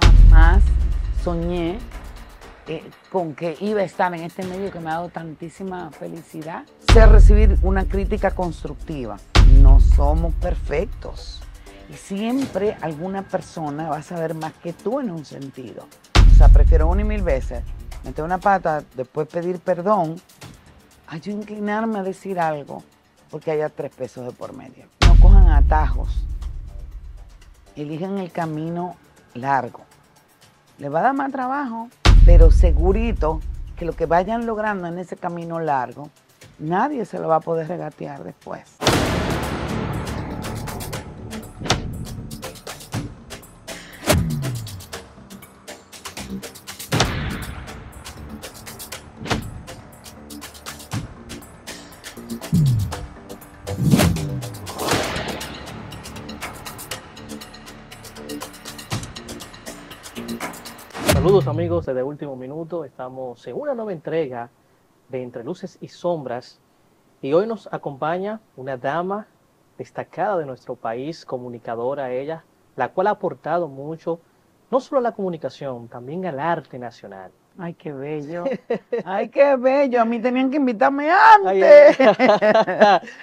Jamás soñé eh, con que iba a estar en este medio que me ha dado tantísima felicidad. Sé recibir una crítica constructiva. No somos perfectos. Y siempre alguna persona va a saber más que tú en un sentido. O sea, prefiero una y mil veces meter una pata, después pedir perdón, a yo inclinarme a decir algo, porque haya tres pesos de por medio. No cojan atajos. Elijan el camino largo. Le va a dar más trabajo, pero segurito que lo que vayan logrando en ese camino largo, nadie se lo va a poder regatear después. amigos desde Último Minuto. Estamos en una nueva entrega de Entre Luces y Sombras. Y hoy nos acompaña una dama destacada de nuestro país, comunicadora ella, la cual ha aportado mucho, no solo a la comunicación, también al arte nacional. Ay, qué bello. Ay, qué bello. A mí tenían que invitarme antes. Eh.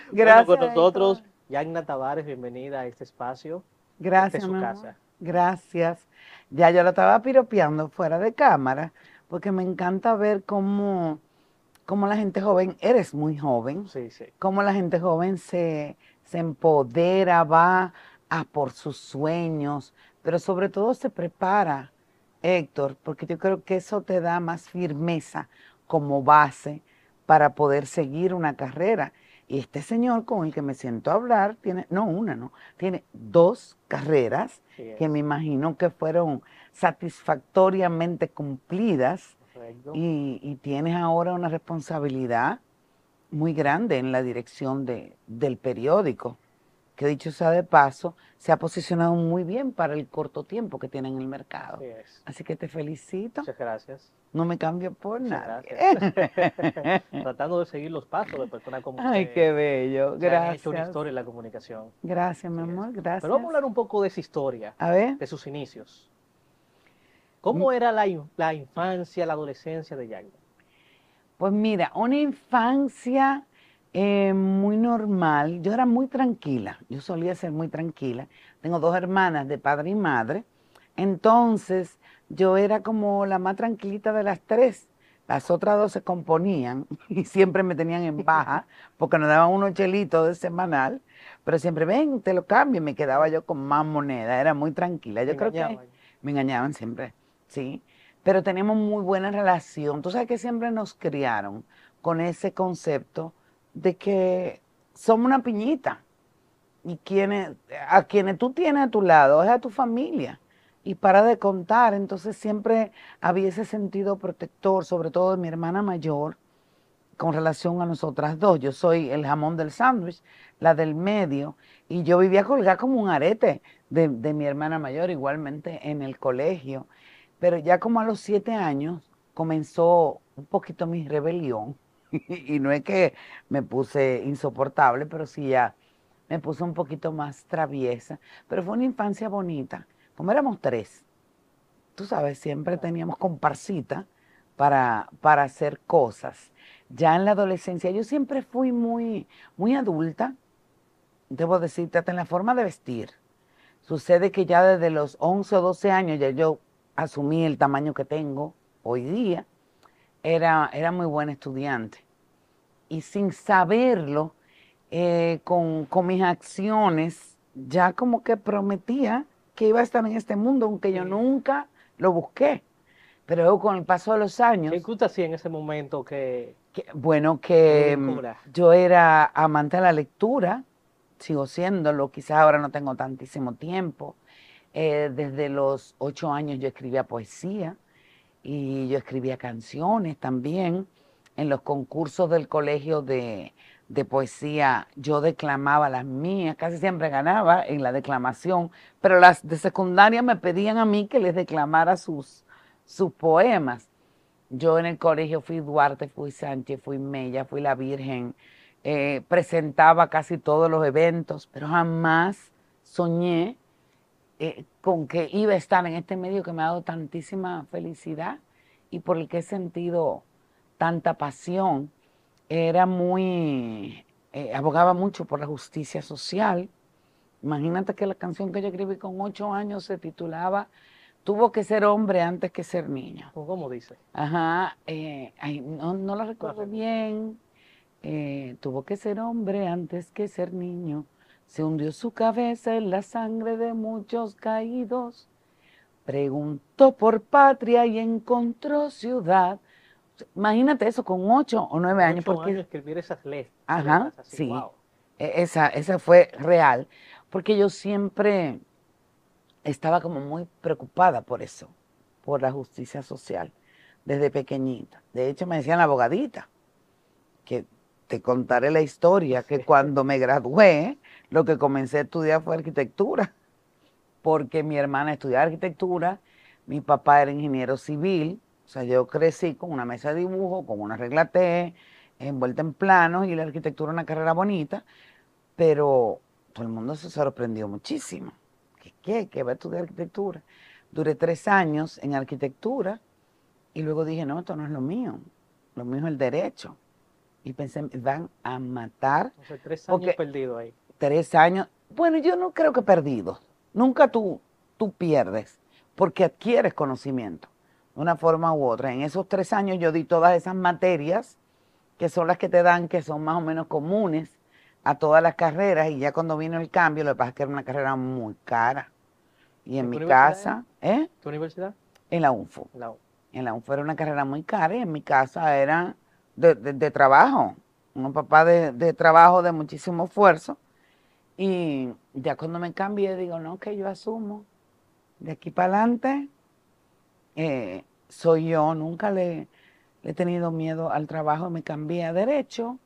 Gracias. con nosotros, Yagna Tavares, bienvenida a este espacio. Gracias. su casa. Gracias. Ya yo la estaba piropeando fuera de cámara, porque me encanta ver cómo, la gente joven, eres muy joven, cómo la gente joven se, se empodera, va a por sus sueños, pero sobre todo se prepara, Héctor, porque yo creo que eso te da más firmeza como base para poder seguir una carrera. Y este señor con el que me siento a hablar tiene, no una, no, tiene dos carreras que me imagino que fueron satisfactoriamente cumplidas y, y, tienes ahora una responsabilidad muy grande en la dirección de, del periódico, que dicho sea de paso, se ha posicionado muy bien para el corto tiempo que tiene en el mercado. Así que te felicito. Muchas gracias. No me cambio por nada. Tratando de seguir los pasos de personas como Ay, qué bello. Gracias. Ha hecho una historia en la comunicación. Gracias, mi amor. Gracias. Pero vamos a hablar un poco de esa historia. A ver. De sus inicios. ¿Cómo era la, la infancia, la adolescencia de Yagna? Pues mira, una infancia eh, muy normal. Yo era muy tranquila. Yo solía ser muy tranquila. Tengo dos hermanas de padre y madre. Entonces, yo era como la más tranquilita de las tres. Las otras dos se componían y siempre me tenían en baja porque nos daban unos chelitos de semanal, pero siempre, ven, te lo cambio. Y me quedaba yo con más moneda, era muy tranquila. Yo creo que me engañaban siempre, sí. Pero tenemos muy buena relación. Tú sabes que siempre nos criaron con ese concepto de que somos una piñita y quienes, a quienes tú tienes a tu lado es a tu familia y para de contar. Entonces siempre había ese sentido protector, sobre todo de mi hermana mayor, con relación a nosotras dos. Yo soy el jamón del sándwich, la del medio, y yo vivía colgada como un arete de, mi hermana mayor, igualmente en el colegio. Pero ya como a los siete años comenzó un poquito mi rebelión, y no es que me puse insoportable, pero sí ya me puse un poquito más traviesa, pero fue una infancia bonita como éramos tres, tú sabes, siempre teníamos comparsita para, para hacer cosas. Ya en la adolescencia yo siempre fui muy, muy adulta, debo decirte, hasta en la forma de vestir. Sucede que ya desde los 11 o 12 años ya yo asumí el tamaño que tengo hoy día. Era, era muy buen estudiante. Y sin saberlo, eh, con, con mis acciones, ya como que prometía que iba a estar en este mundo, aunque yo nunca lo busqué. Pero con el paso de los años... ¿Qué gusta así en ese momento que...? bueno, que mm, yo era amante de la lectura, sigo siéndolo, quizás ahora no tengo tantísimo tiempo. Eh, desde los ocho años yo escribía poesía y yo escribía canciones también en los concursos del colegio de de poesía, yo declamaba las mías, casi siempre ganaba en la declamación, pero las de secundaria me pedían a mí que les declamara sus, sus poemas. Yo en el colegio fui Duarte, fui Sánchez, fui Mella, fui la Virgen, eh, presentaba casi todos los eventos, pero jamás soñé eh, con que iba a estar en este medio que me ha dado tantísima felicidad y por el que he sentido tanta pasión era muy, eh, abogaba mucho por la justicia social. Imagínate que la canción que yo escribí con ocho años se titulaba Tuvo que ser hombre antes que ser niño. ¿Cómo dice? Ajá, eh, no, la recuerdo bien. Eh, tuvo que ser hombre antes que ser niño. Se hundió su cabeza en la sangre de muchos caídos. Preguntó por patria y encontró ciudad Imagínate eso, con ocho o nueve años. porque... escribir esas leyes Ajá, sí. E, esa, esa fue real, porque yo siempre estaba como muy preocupada por eso, por la justicia social, desde pequeñita. De hecho, me decían abogadita, que te contaré la historia, que cuando me gradué, lo que comencé a estudiar fue arquitectura, porque mi hermana estudiaba arquitectura, mi papá era ingeniero civil, o sea, yo crecí con una mesa de dibujo, con una regla T, envuelta en planos y la arquitectura una carrera bonita, pero todo el mundo se sorprendió muchísimo. ¿Qué, qué, qué va a estudiar arquitectura? Duré tres años en arquitectura y luego dije, no, esto no es lo mío, lo mío es el derecho. Y pensé, van a matar. O sea, tres años perdidos ahí. Tres años. Bueno, yo no creo que perdido. Nunca tú, tú pierdes, porque adquieres conocimiento una forma u otra. En esos tres años yo di todas esas materias, que son las que te dan, que son más o menos comunes a todas las carreras, y ya cuando vino el cambio, lo que pasa es que era una carrera muy cara. Y en, mi casa, ¿eh? ¿Tu universidad? En la UNFO. En la UNFO era una carrera muy cara y en mi casa era de, trabajo, un papá de, trabajo de muchísimo esfuerzo. Y ya cuando me cambié, digo, no, que yo asumo de aquí para adelante eh, soy yo, nunca le, he tenido miedo al trabajo, me cambié a derecho,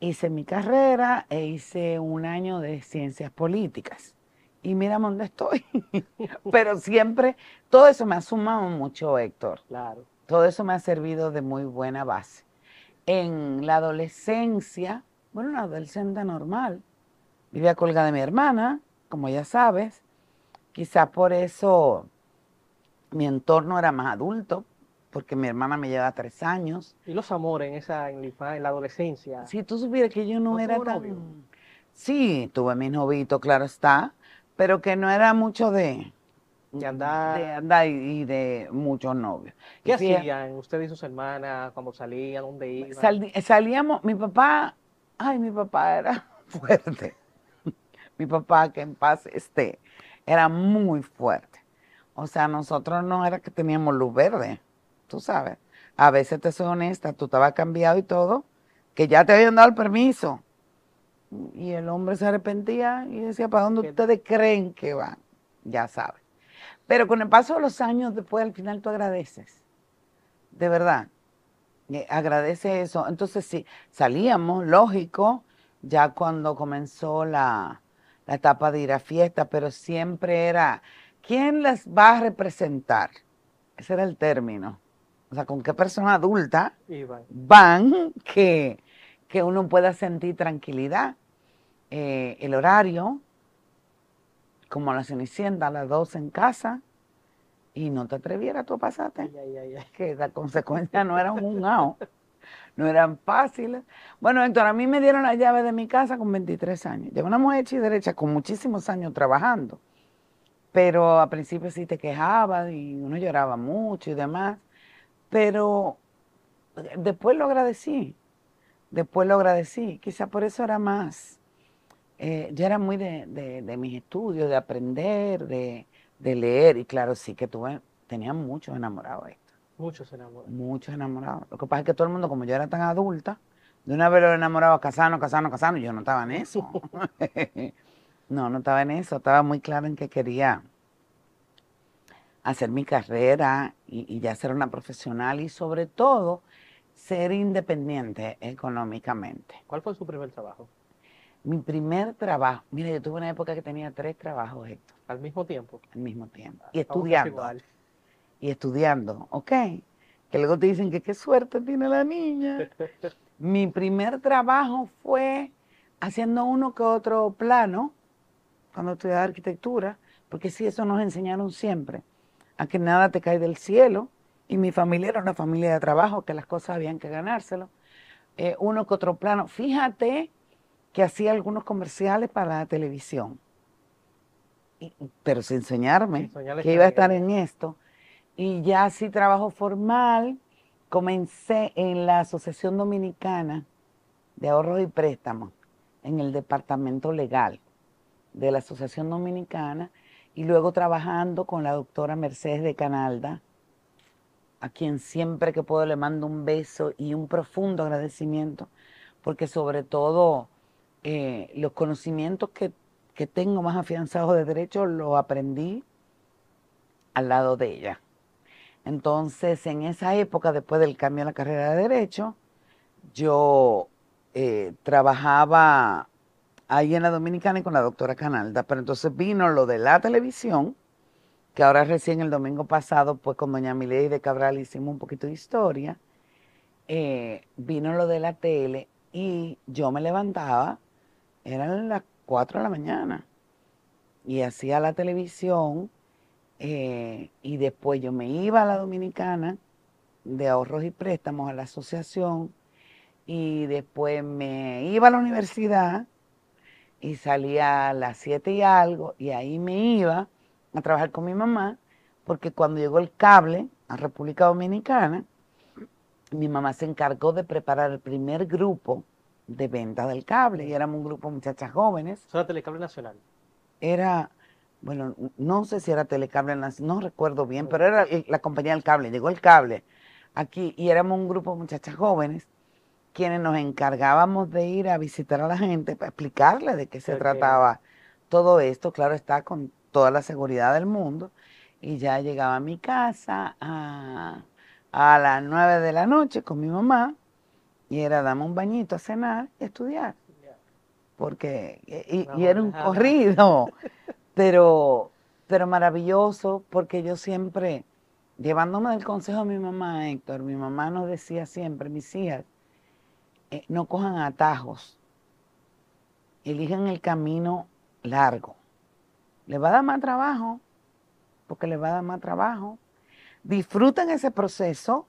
hice mi carrera e hice un año de ciencias políticas. Y mira dónde estoy. Pero siempre, todo eso me ha sumado mucho, Héctor. Claro. Todo eso me ha servido de muy buena base. En la adolescencia, bueno, una adolescente normal, vivía colgada de mi hermana, como ya sabes. Quizás por eso mi entorno era más adulto, porque mi hermana me lleva tres años. ¿Y los amores en esa en la, adolescencia? Si tú supieras que yo no, era tan... Sí, tuve mis novitos, claro está, pero que no era mucho de... andar. De andar y, de muchos novios. ¿Qué hacían ustedes y sus hermanas cuando salían? ¿Dónde iban? salíamos, mi papá, ay, mi papá era fuerte. mi papá, que en paz esté, era muy fuerte o sea, nosotros no era que teníamos luz verde, tú sabes. A veces te soy honesta, tú estabas cambiado y todo, que ya te habían dado el permiso. Y el hombre se arrepentía y decía, ¿para dónde ustedes creen que van? Ya sabes. Pero con el paso de los años, después al final tú agradeces. De verdad. Eh, agradece eso. Entonces sí, salíamos, lógico, ya cuando comenzó la, la etapa de ir a fiesta, pero siempre era ¿quién las va a representar? Ese era el término. O sea, ¿con qué persona adulta van. que, uno pueda sentir tranquilidad? Eh, el horario, como la Cenicienta, a las dos en casa, y no te atreviera tú a que las consecuencias no eran un ao, no eran fáciles. Bueno, entonces a mí me dieron la llave de mi casa con 23 años. Llevo una mujer hecha y derecha con muchísimos años trabajando pero a principio sí te quejabas y uno lloraba mucho y demás, pero después lo agradecí, después lo agradecí, quizá por eso era más, eh, yo era muy de, de, mis estudios, de aprender, de, leer, y claro, sí que tuve, tenía muchos enamorados esto. Muchos enamorados. Muchos enamorados. Lo que pasa es que todo el mundo, como yo era tan adulta, de una vez lo enamoraba Casano, Casano. casano, yo no estaba en eso. No, no estaba en eso, estaba muy claro en que quería hacer mi carrera y, ya ser una profesional y sobre todo ser independiente económicamente. ¿Cuál fue su primer trabajo? Mi primer trabajo, mira, yo tuve una época que tenía tres trabajos, Al mismo tiempo. Al mismo tiempo. Y estudiando. Y estudiando, ok. Que luego te dicen que qué suerte tiene la niña. Mi primer trabajo fue haciendo uno que otro plano cuando estudiaba arquitectura, porque sí, eso nos enseñaron siempre, a que nada te cae del cielo, y mi familia era una familia de trabajo, que las cosas habían que ganárselo, eh, uno que otro plano. Fíjate que hacía algunos comerciales para la televisión, pero sin enseñarme que iba a estar en esto. Y ya así trabajo formal, comencé en la Asociación Dominicana de Ahorros y Préstamos, en el departamento legal de la Asociación Dominicana y luego trabajando con la doctora Mercedes de Canalda, a quien siempre que puedo le mando un beso y un profundo agradecimiento, porque sobre todo eh, los conocimientos que, tengo más afianzados de derecho los aprendí al lado de ella. Entonces, en esa época, después del cambio a la carrera de derecho, yo eh, trabajaba ahí en la Dominicana y con la doctora Canalda. Pero entonces vino lo de la televisión, que ahora recién el domingo pasado, pues con doña Milady de Cabral hicimos un poquito de historia. Eh, vino lo de la tele y yo me levantaba, eran las 4 de la mañana, y hacía la televisión eh, y después yo me iba a la Dominicana de ahorros y préstamos a la asociación y después me iba a la universidad y salía a las 7 y algo y ahí me iba a trabajar con mi mamá porque cuando llegó el cable a República Dominicana, mi mamá se encargó de preparar el primer grupo de venta del cable y éramos un grupo de muchachas jóvenes. era Telecable Nacional? Era, bueno, no sé si era Telecable Nacional, no recuerdo bien, pero era la compañía del cable, llegó el cable aquí y éramos un grupo de muchachas jóvenes quienes nos encargábamos de ir a visitar a la gente para explicarle de qué se trataba todo esto, claro está, con toda la seguridad del mundo. Y ya llegaba a mi casa a, las nueve de la noche con mi mamá y era dame un bañito a cenar y estudiar. Porque, y, era un corrido, pero, pero maravilloso porque yo siempre, llevándome del consejo de mi mamá, Héctor, mi mamá nos decía siempre, mis hijas, eh, no cojan atajos, elijan el camino largo. Les va a dar más trabajo, porque les va a dar más trabajo. Disfruten ese proceso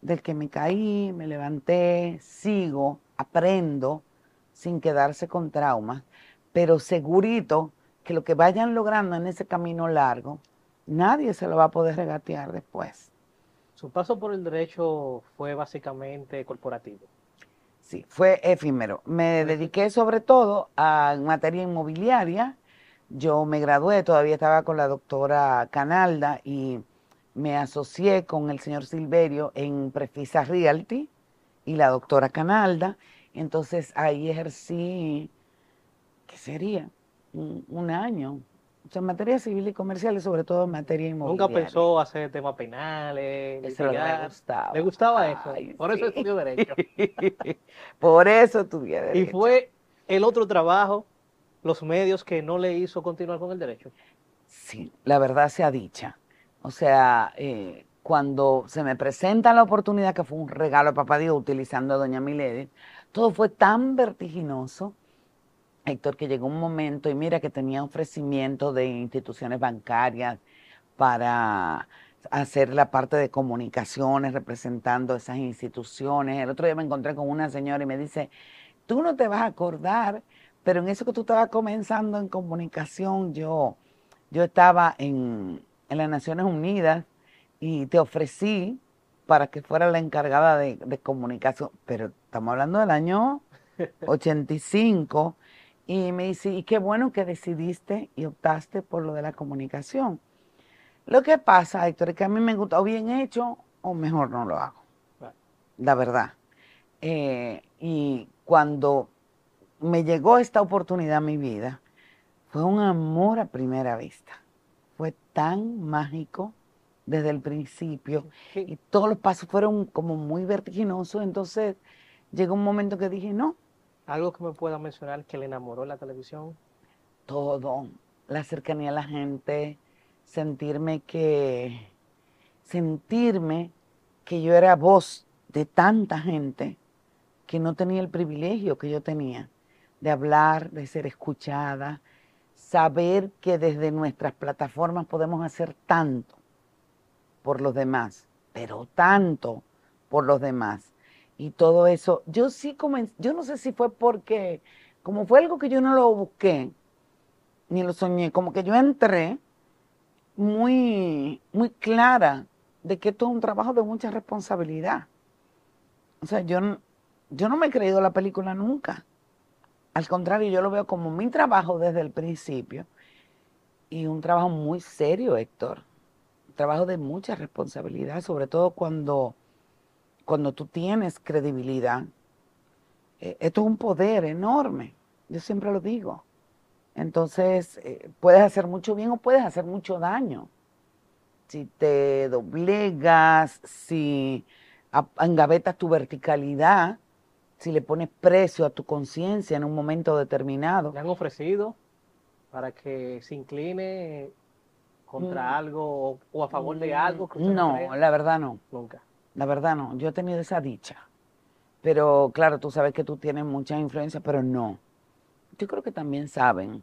del que me caí, me levanté, sigo, aprendo, sin quedarse con traumas, pero segurito que lo que vayan logrando en ese camino largo, nadie se lo va a poder regatear después. Su paso por el derecho fue básicamente corporativo fue efímero. Me dediqué sobre todo a materia inmobiliaria. Yo me gradué, todavía estaba con la doctora Canalda y me asocié con el señor Silverio en Prefisa Realty y la doctora Canalda. Entonces ahí ejercí, ¿qué sería? un año, o sea, en materia civil y comercial, y sobre todo en materia inmobiliaria. Nunca pensó hacer temas penales. Eso le gustaba. Le gustaba eso. Por eso estudió Derecho. Por eso estudié Derecho. Y fue el otro trabajo, los medios, que no le hizo continuar con el Derecho. Sí, la verdad sea dicha. O sea, eh, cuando se me presenta la oportunidad, que fue un regalo de papá Dios utilizando a doña Milady, todo fue tan vertiginoso Héctor, que llegó un momento y mira que tenía ofrecimiento de instituciones bancarias para hacer la parte de comunicaciones representando esas instituciones. El otro día me encontré con una señora y me dice, tú no te vas a acordar, pero en eso que tú estabas comenzando en comunicación, yo, yo estaba en, las Naciones Unidas y te ofrecí para que fuera la encargada de, de comunicación, pero estamos hablando del año 85. Y me dice, y qué bueno que decidiste y optaste por lo de la comunicación. Lo que pasa, Héctor, es que a mí me gusta bien hecho o mejor no lo hago. La verdad. Eh, y cuando me llegó esta oportunidad a mi vida, fue un amor a primera vista. Fue tan mágico desde el principio y todos los pasos fueron como muy vertiginosos. Entonces llegó un momento que dije, no, ¿Algo que me pueda mencionar que le enamoró la televisión? Todo, la cercanía a la gente, sentirme que, sentirme que yo era voz de tanta gente que no tenía el privilegio que yo tenía de hablar, de ser escuchada, saber que desde nuestras plataformas podemos hacer tanto por los demás, pero tanto por los demás y todo eso, yo sí comencé, yo no sé si fue porque, como fue algo que yo no lo busqué, ni lo soñé, como que yo entré muy, muy clara de que esto es un trabajo de mucha responsabilidad. O sea, yo, yo no me he creído la película nunca. Al contrario, yo lo veo como mi trabajo desde el principio y un trabajo muy serio, Héctor. Un trabajo de mucha responsabilidad, sobre todo cuando cuando tú tienes credibilidad, eh, esto es un poder enorme, yo siempre lo digo. Entonces, eh, puedes hacer mucho bien o puedes hacer mucho daño. Si te doblegas, si engavetas tu verticalidad, si le pones precio a tu conciencia en un momento determinado. Le han ofrecido para que se incline contra mm. algo o a favor de mm, algo. no, la verdad no. Nunca. La verdad no, yo he tenido esa dicha. Pero claro, tú sabes que tú tienes mucha influencia, pero no. Yo creo que también saben,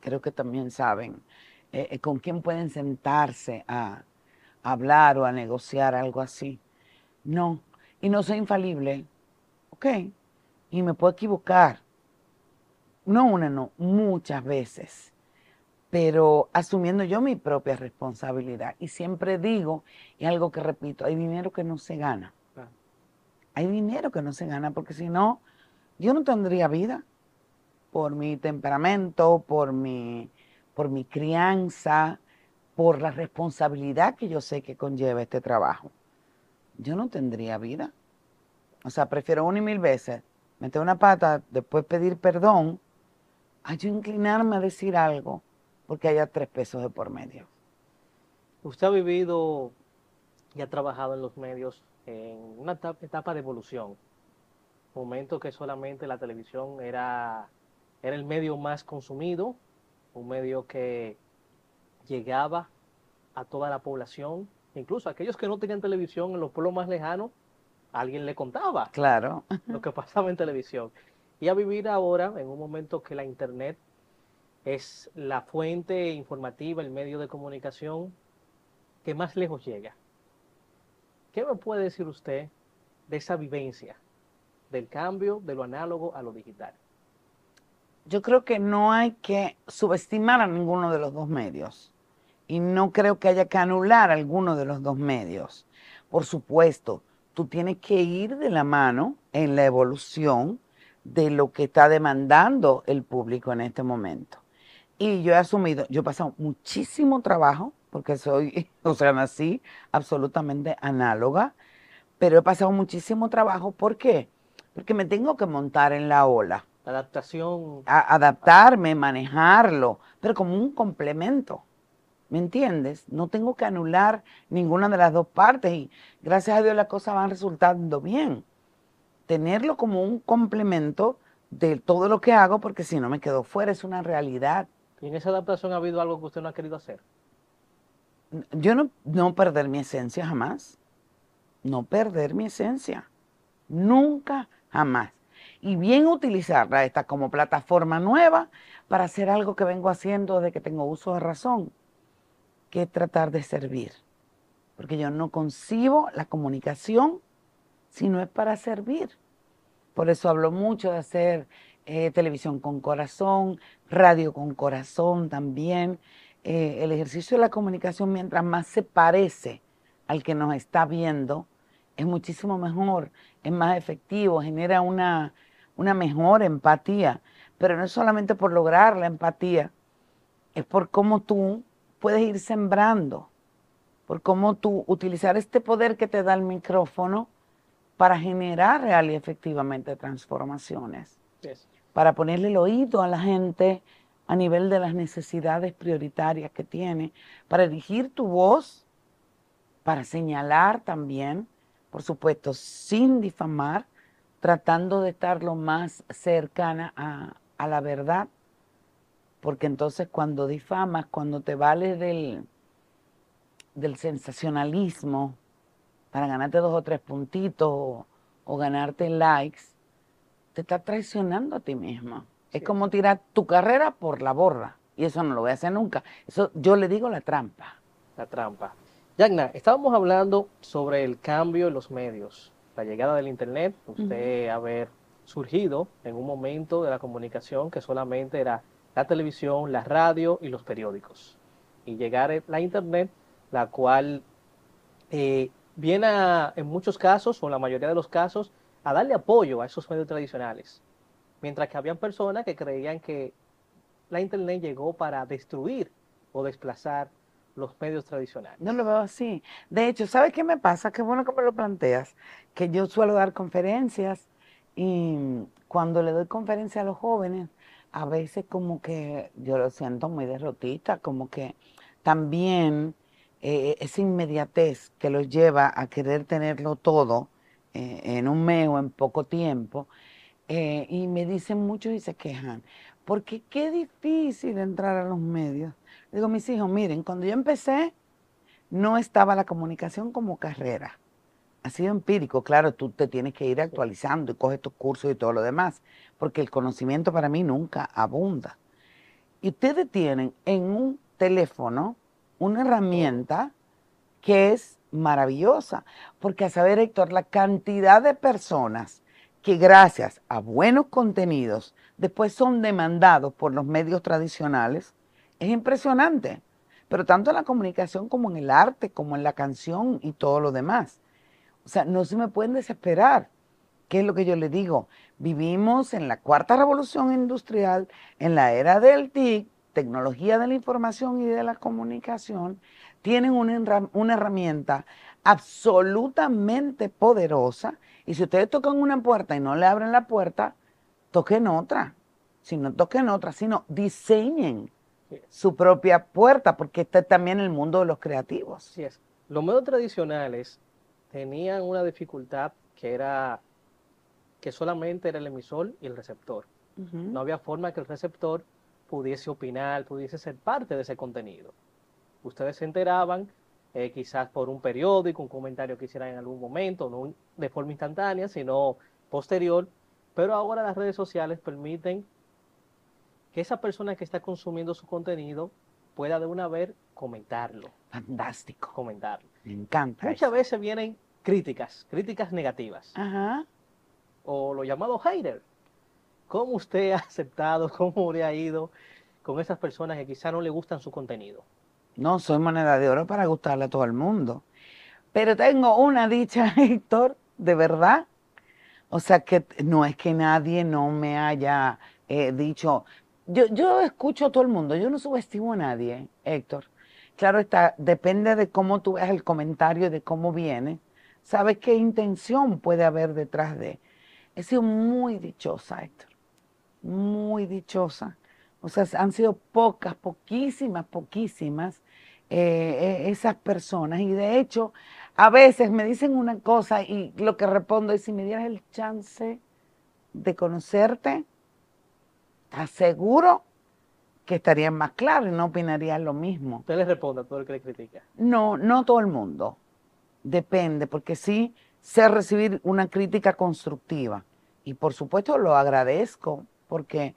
creo que también saben eh, eh, con quién pueden sentarse a, a hablar o a negociar algo así. No, y no soy infalible, ¿ok? Y me puedo equivocar. No una, no, muchas veces pero asumiendo yo mi propia responsabilidad. Y siempre digo, y algo que repito, hay dinero que no se gana. Hay dinero que no se gana, porque si no, yo no tendría vida por mi temperamento, por mi, por mi crianza, por la responsabilidad que yo sé que conlleva este trabajo. Yo no tendría vida. O sea, prefiero una y mil veces meter una pata, después pedir perdón, a yo inclinarme a decir algo porque haya tres pesos de por medio. Usted ha vivido y ha trabajado en los medios en una etapa de evolución, momento que solamente la televisión era, era el medio más consumido, un medio que llegaba a toda la población, incluso aquellos que no tenían televisión en los pueblos más lejanos, alguien le contaba claro. lo que pasaba en televisión. Y a vivir ahora en un momento que la internet es la fuente informativa, el medio de comunicación que más lejos llega. ¿Qué me puede decir usted de esa vivencia, del cambio de lo análogo a lo digital? Yo creo que no hay que subestimar a ninguno de los dos medios y no creo que haya que anular a alguno de los dos medios. Por supuesto, tú tienes que ir de la mano en la evolución de lo que está demandando el público en este momento. Y yo he asumido, yo he pasado muchísimo trabajo, porque soy, o sea, nací absolutamente análoga, pero he pasado muchísimo trabajo. ¿Por qué? Porque me tengo que montar en la ola. Adaptación. adaptarme, manejarlo, pero como un complemento. ¿Me entiendes? No tengo que anular ninguna de las dos partes y gracias a Dios las cosas van resultando bien. Tenerlo como un complemento de todo lo que hago, porque si no me quedo fuera, es una realidad. ¿Y en esa adaptación ha habido algo que usted no ha querido hacer? Yo no, perder mi esencia jamás. No perder mi esencia. Nunca, jamás. Y bien utilizarla esta como plataforma nueva para hacer algo que vengo haciendo desde que tengo uso de razón, que es tratar de servir. Porque yo no concibo la comunicación si no es para servir. Por eso hablo mucho de hacer eh, televisión con corazón, radio con corazón también. Eh, el ejercicio de la comunicación, mientras más se parece al que nos está viendo, es muchísimo mejor, es más efectivo, genera una, mejor empatía. Pero no es solamente por lograr la empatía, es por cómo tú puedes ir sembrando, por cómo tú utilizar este poder que te da el micrófono para generar real y efectivamente transformaciones para ponerle el oído a la gente a nivel de las necesidades prioritarias que tiene, para dirigir tu voz, para señalar también, por supuesto, sin difamar, tratando de estar lo más cercana a, la verdad, porque entonces cuando difamas, cuando te vales del, del sensacionalismo para ganarte dos o tres puntitos o ganarte likes, te está traicionando a ti mismo... Es como tirar tu carrera por la borra. Y eso no lo voy a hacer nunca. Eso yo le digo la trampa. La trampa. Yagna, estábamos hablando sobre el cambio en los medios, la llegada del Internet, usted haber surgido en un momento de la comunicación que solamente era la televisión, la radio y los periódicos. Y llegar la Internet, la cual eh, viene en muchos casos, o en la mayoría de los casos, a darle apoyo a esos medios tradicionales. Mientras que había personas que creían que la Internet llegó para destruir o desplazar los medios tradicionales. No lo veo así. De hecho, ¿sabes qué me pasa? Qué bueno que me lo planteas. Que yo suelo dar conferencias y cuando le doy conferencia a los jóvenes, a veces como que yo lo siento muy derrotista, como que también eh, esa inmediatez que los lleva a querer tenerlo todo eh, en un mes o en poco tiempo, eh, y me dicen muchos y se quejan, porque qué difícil entrar a los medios. Digo, mis hijos, miren, cuando yo empecé, no estaba la comunicación como carrera. Ha sido empírico, claro, tú te tienes que ir actualizando y coges estos cursos y todo lo demás, porque el conocimiento para mí nunca abunda. Y ustedes tienen en un teléfono una herramienta que es maravillosa, porque a saber, Héctor, la cantidad de personas que gracias a buenos contenidos después son demandados por los medios tradicionales, es impresionante. Pero tanto en la comunicación como en el arte, como en la canción y todo lo demás. O sea, no se me pueden desesperar. ¿Qué es lo que yo les digo? Vivimos en la cuarta revolución industrial, en la era del TIC, tecnología de la información y de la comunicación, tienen una, una herramienta absolutamente poderosa y si ustedes tocan una puerta y no le abren la puerta, toquen otra. Si no toquen otra, sino diseñen su propia puerta, porque está también el mundo de los creativos. Los medios tradicionales tenían una dificultad que era que solamente era el emisor y el receptor. No había forma que el receptor pudiese opinar, pudiese ser parte de ese contenido ustedes se enteraban, eh, quizás por un periódico, un comentario que hicieran en algún momento, no de forma instantánea, sino posterior. Pero ahora las redes sociales permiten que esa persona que está consumiendo su contenido pueda de una vez comentarlo. Fantástico. Comentarlo. Me encanta. Muchas veces vienen críticas, críticas negativas. Ajá. O lo llamado hater. ¿Cómo usted ha aceptado, cómo le ha ido con esas personas que quizás no le gustan su contenido? No soy moneda de oro para gustarle a todo el mundo. Pero tengo una dicha, Héctor, de verdad. O sea que no es que nadie no me haya eh, dicho. Yo, yo escucho a todo el mundo, yo no subestimo a nadie, Héctor. Claro está, depende de cómo tú ves el comentario, de cómo viene. Sabes qué intención puede haber detrás de. He sido muy dichosa, Héctor. Muy dichosa. O sea, han sido pocas, poquísimas, poquísimas eh, e, esas personas. Y de hecho, a veces me dicen una cosa y lo que respondo es, si me dieras el chance de conocerte, aseguro que estaría más claro y no opinaría lo mismo. ¿Usted le responde a todo el que le critica? No, no todo el mundo. Depende, porque sí sé recibir una crítica constructiva. Y por supuesto lo agradezco, porque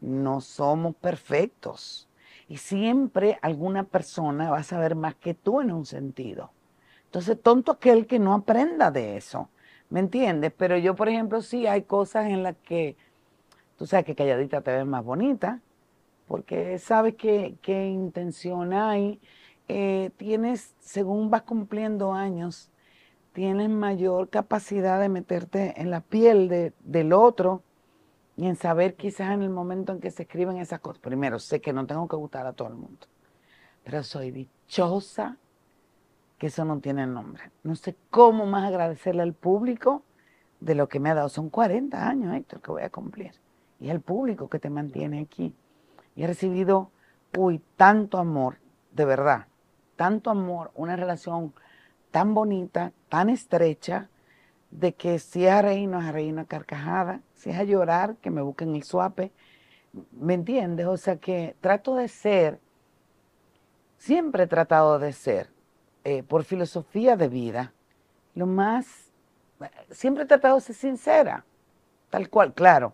no somos perfectos. Y siempre alguna persona va a saber más que tú en un sentido. Entonces, tonto aquel que no aprenda de eso. ¿Me entiendes? Pero yo, por ejemplo, sí hay cosas en las que tú sabes que calladita te ves más bonita, porque sabes qué, qué intención hay. Eh, tienes, según vas cumpliendo años, tienes mayor capacidad de meterte en la piel de, del otro y en saber quizás en el momento en que se escriben esas cosas. Primero, sé que no tengo que gustar a todo el mundo, pero soy dichosa que eso no tiene nombre. No sé cómo más agradecerle al público de lo que me ha dado. Son 40 años, Héctor, que voy a cumplir. Y al público que te mantiene aquí. Y he recibido, uy, tanto amor, de verdad, tanto amor, una relación tan bonita, tan estrecha, de que si es a es a reírnos carcajada, si es a llorar, que me busquen el suape. ¿Me entiendes? O sea que trato de ser, siempre he tratado de ser, eh, por filosofía de vida, lo más, siempre he tratado de ser sincera, tal cual, claro.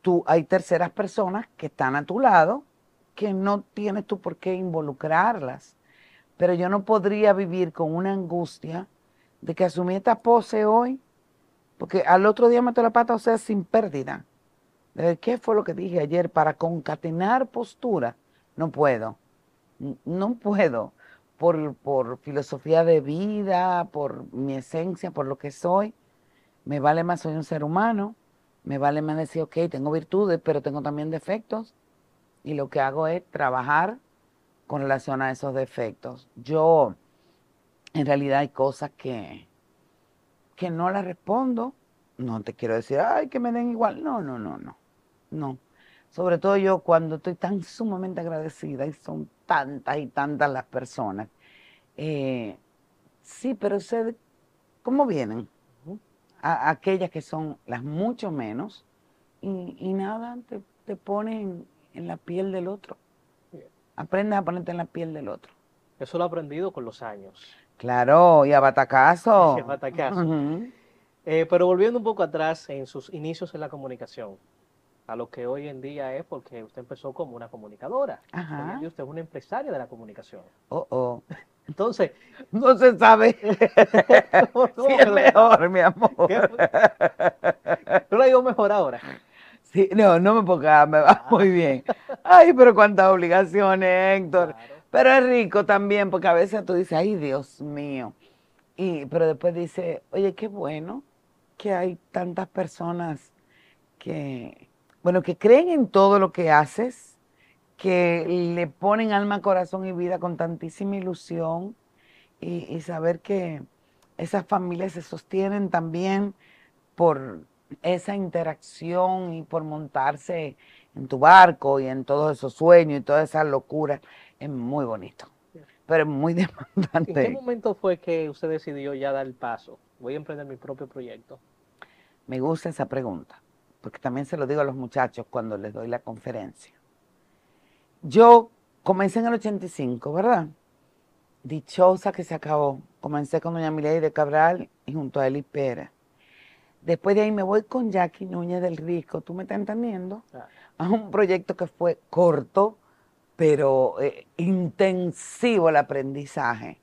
Tú, hay terceras personas que están a tu lado, que no tienes tú por qué involucrarlas, pero yo no podría vivir con una angustia de que asumí esta pose hoy porque al otro día meto la pata, o sea, sin pérdida. ¿Qué fue lo que dije ayer? Para concatenar postura, no puedo. No puedo. Por, por filosofía de vida, por mi esencia, por lo que soy. Me vale más, soy un ser humano. Me vale más decir, ok, tengo virtudes, pero tengo también defectos. Y lo que hago es trabajar con relación a esos defectos. Yo, en realidad, hay cosas que, que no la respondo, no te quiero decir, ay, que me den igual. No, no, no, no. No. Sobre todo yo cuando estoy tan sumamente agradecida y son tantas y tantas las personas. Eh, sí, pero sé cómo vienen a, aquellas que son las mucho menos y, nada, te, te ponen en la piel del otro. Aprendes a ponerte en la piel del otro. Eso lo he aprendido con los años. Claro, y a batacazo. Y a eh, pero volviendo un poco atrás en sus inicios en la comunicación, a lo que hoy en día es porque usted empezó como una comunicadora. Ajá. Y usted es una empresaria de la comunicación. Oh, oh. Entonces, no se sabe. no, es mejor, mi amor. ¿No la digo mejor ahora? Sí, no, no me ponga, me va ah. muy bien. Ay, pero cuántas obligaciones, Héctor. Claro. Pero es rico también, porque a veces tú dices, ay, Dios mío. Y, pero después dice, oye, qué bueno que hay tantas personas que, bueno, que creen en todo lo que haces, que le ponen alma, corazón y vida con tantísima ilusión y, y saber que esas familias se sostienen también por esa interacción y por montarse en tu barco y en todos esos sueños y todas esas locuras, es muy bonito, pero es muy demandante. ¿En qué momento fue que usted decidió ya dar el paso? Voy a emprender mi propio proyecto. Me gusta esa pregunta, porque también se lo digo a los muchachos cuando les doy la conferencia. Yo comencé en el 85, ¿verdad? Dichosa que se acabó. Comencé con doña Milady de Cabral y junto a Eli Pérez. Después de ahí me voy con Jackie Núñez del Risco. ¿Tú me estás entendiendo? a un proyecto que fue corto, pero eh, intensivo el aprendizaje.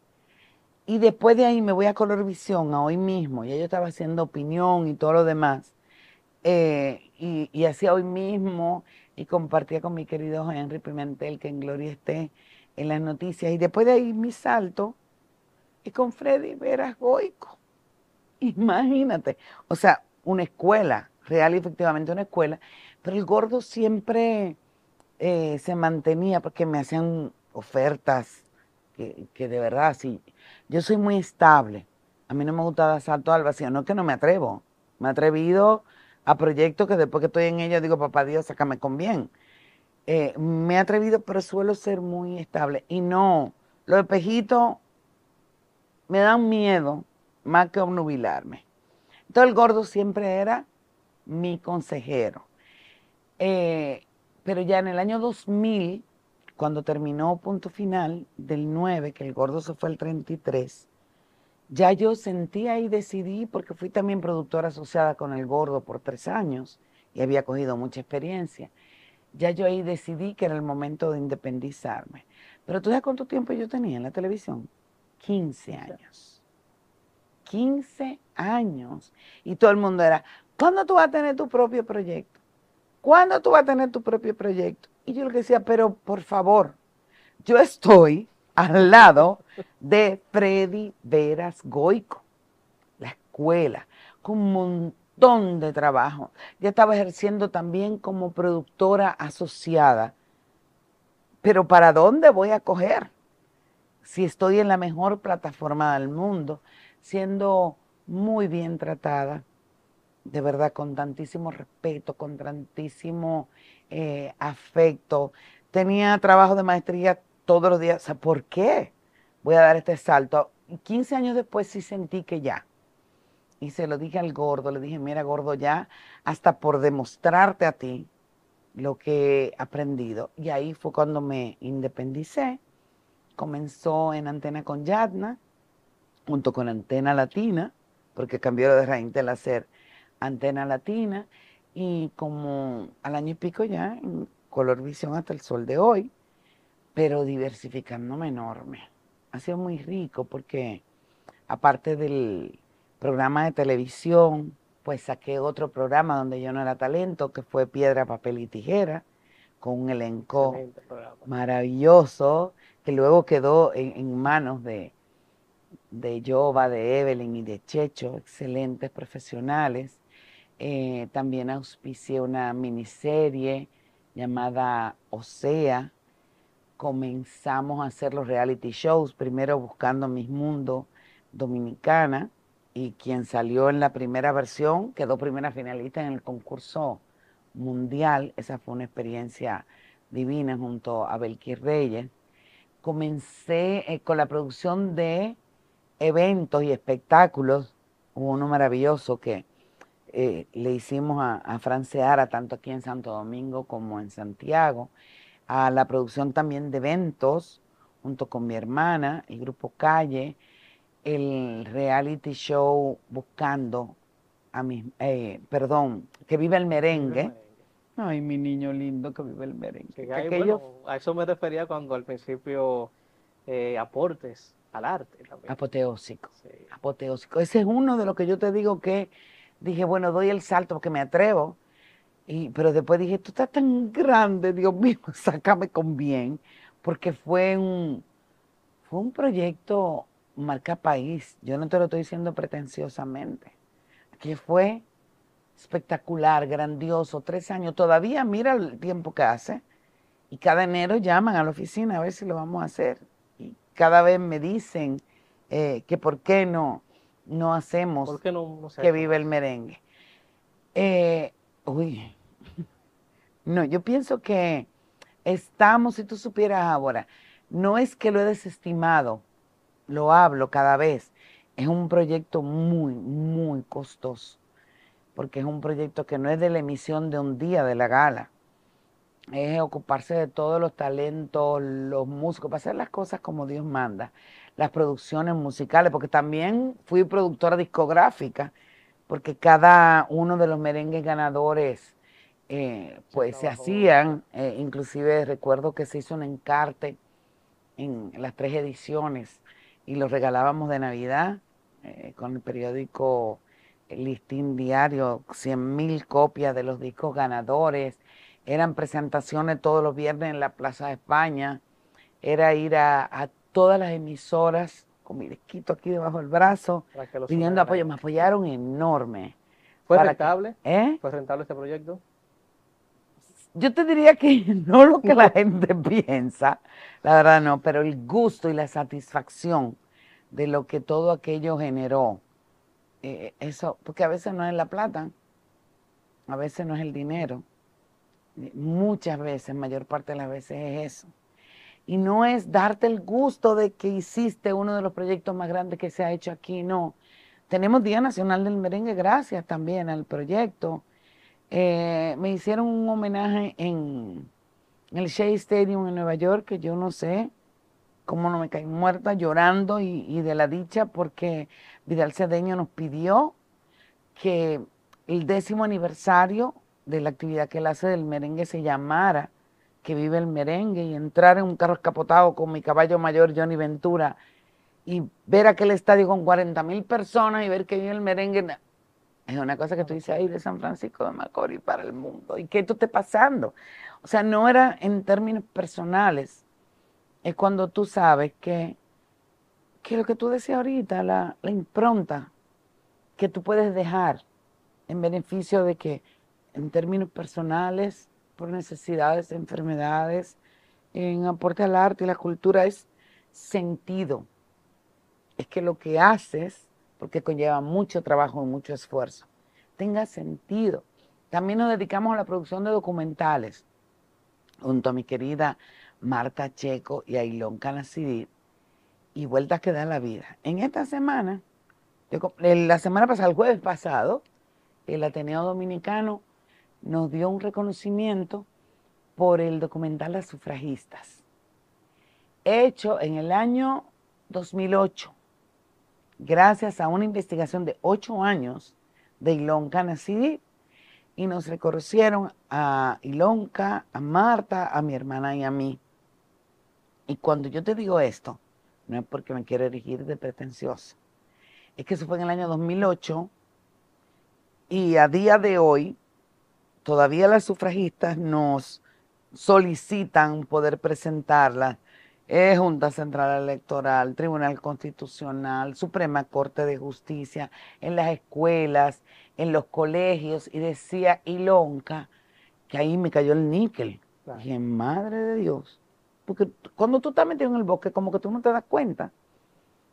Y después de ahí me voy a Colorvisión, a hoy mismo. Y yo estaba haciendo opinión y todo lo demás. Eh, y, y hacía hoy mismo y compartía con mi querido Henry Pimentel, que en gloria esté en las noticias. Y después de ahí mi salto es con Freddy Veras Goico. Imagínate. O sea, una escuela, real y efectivamente una escuela. Pero el gordo siempre eh, se mantenía porque me hacían ofertas que, de verdad, sí. Yo soy muy estable. A mí no me gusta dar salto al vacío. No es que no me atrevo. Me he atrevido a proyectos que después que estoy en ellos digo, papá Dios, sácame con bien. Eh, me he atrevido, pero suelo ser muy estable. Y no, los espejitos me dan miedo más que obnubilarme. Entonces el gordo siempre era mi consejero. Eh, pero ya en el año 2000, cuando terminó punto final del 9, que el gordo se fue el 33, ya yo sentía y decidí, porque fui también productora asociada con el gordo por tres años y había cogido mucha experiencia, ya yo ahí decidí que era el momento de independizarme. Pero tú sabes cuánto tiempo yo tenía en la televisión? 15 años. 15 años. Y todo el mundo era, ¿cuándo tú vas a tener tu propio proyecto? ¿cuándo tú vas a tener tu propio proyecto? Y yo le decía, pero por favor, yo estoy al lado de Freddy Veras Goico, la escuela, con un montón de trabajo. Ya estaba ejerciendo también como productora asociada. Pero ¿para dónde voy a coger? Si estoy en la mejor plataforma del mundo, siendo muy bien tratada, de verdad, con tantísimo respeto, con tantísimo eh, afecto. Tenía trabajo de maestría todos los días. O sea, ¿por qué voy a dar este salto? 15 años después sí sentí que ya. Y se lo dije al gordo, le dije, mira gordo, ya hasta por demostrarte a ti lo que he aprendido. Y ahí fue cuando me independicé. Comenzó en Antena con Yadna, junto con Antena Latina, porque cambió de reintel el ser Antena Latina y como al año y pico ya, en Color Visión hasta el sol de hoy, pero diversificándome enorme. Ha sido muy rico porque aparte del programa de televisión, pues saqué otro programa donde yo no era talento, que fue Piedra, Papel y Tijera, con un elenco maravilloso, que luego quedó en, manos de, de Jova, de Evelyn y de Checho, excelentes profesionales eh, también auspicié una miniserie llamada Osea. Comenzamos a hacer los reality shows, primero buscando Mis Mundo Dominicana, y quien salió en la primera versión quedó primera finalista en el concurso mundial. Esa fue una experiencia divina junto a Belkir Reyes. Comencé eh, con la producción de eventos y espectáculos. uno maravilloso que eh, le hicimos a, a Seara, tanto aquí en Santo Domingo como en Santiago, a la producción también de eventos, junto con mi hermana, el grupo Calle, el reality show Buscando a mis, eh, perdón, que vive el merengue. Ay, mi niño lindo que vive el merengue. a eso me refería cuando al principio eh, aportes al arte Apoteósico. Apoteósico. Ese es uno de los que yo te digo que dije, bueno, doy el salto porque me atrevo. Y, pero después dije, tú estás tan grande, Dios mío, sácame con bien, porque fue un, fue un proyecto marca país. Yo no te lo estoy diciendo pretenciosamente. Que fue espectacular, grandioso, tres años. Todavía mira el tiempo que hace. Y cada enero llaman a la oficina a ver si lo vamos a hacer. Y cada vez me dicen eh, que por qué no no hacemos que vive el merengue. Eh, uy, no, yo pienso que estamos, si tú supieras ahora, no es que lo he desestimado, lo hablo cada vez, es un proyecto muy, muy costoso, porque es un proyecto que no es de la emisión de un día de la gala, es ocuparse de todos los talentos, los músicos, para hacer las cosas como Dios manda las producciones musicales, porque también fui productora discográfica, porque cada uno de los merengues ganadores eh, pues se, hacían, eh, inclusive recuerdo que se hizo un encarte en las tres ediciones y los regalábamos de Navidad eh, con el periódico Listín Diario, 100.000 copias de los discos ganadores, eran presentaciones todos los viernes en la Plaza de España, era ir a todas las emisoras con mi disquito aquí debajo del brazo, pidiendo apoyo. Me apoyaron enorme. ¿Fue rentable? ¿eh? ¿Fue rentable este proyecto? Yo te diría que no lo que la gente piensa, la verdad no, pero el gusto y la satisfacción de lo que todo aquello generó, eh, eso, porque a veces no es la plata, a veces no es el dinero, muchas veces, mayor parte de las veces es eso. Y no es darte el gusto de que hiciste uno de los proyectos más grandes que se ha hecho aquí, no. Tenemos Día Nacional del Merengue, gracias también al proyecto. Eh, me hicieron un homenaje en, el Shea Stadium en Nueva York, que yo no sé cómo no me caí muerta llorando y, y de la dicha, porque Vidal Cedeño nos pidió que el décimo aniversario de la actividad que él hace del merengue se llamara que vive el merengue y entrar en un carro escapotado con mi caballo mayor Johnny Ventura y ver aquel estadio con 40 mil personas y ver que vive el merengue, es una cosa que tú dices ahí de San Francisco de Macorís para el mundo. ¿Y qué tú esté pasando? O sea, no era en términos personales. Es cuando tú sabes que, que lo que tú decías ahorita, la impronta que tú puedes dejar en beneficio de que en términos personales por necesidades, enfermedades, en aporte al arte y la cultura es sentido. Es que lo que haces, porque conlleva mucho trabajo y mucho esfuerzo, tenga sentido. También nos dedicamos a la producción de documentales, junto a mi querida Marta Checo y Ailón Canacidir y vueltas que da la vida. En esta semana, la semana pasada, el jueves pasado, el Ateneo Dominicano nos dio un reconocimiento por el documental Las sufragistas, hecho en el año 2008, gracias a una investigación de ocho años de Ilonka Nacidí, y nos reconocieron a Ilonka, a Marta, a mi hermana y a mí. Y cuando yo te digo esto, no es porque me quiero erigir de pretenciosa, es que eso fue en el año 2008 y a día de hoy todavía las sufragistas nos solicitan poder presentarla en Junta Central Electoral, Tribunal Constitucional, Suprema Corte de Justicia, en las escuelas, en los colegios, y decía Ilonca, que ahí me cayó el níquel. Y madre de Dios, porque cuando tú estás metido en el bosque, como que tú no te das cuenta.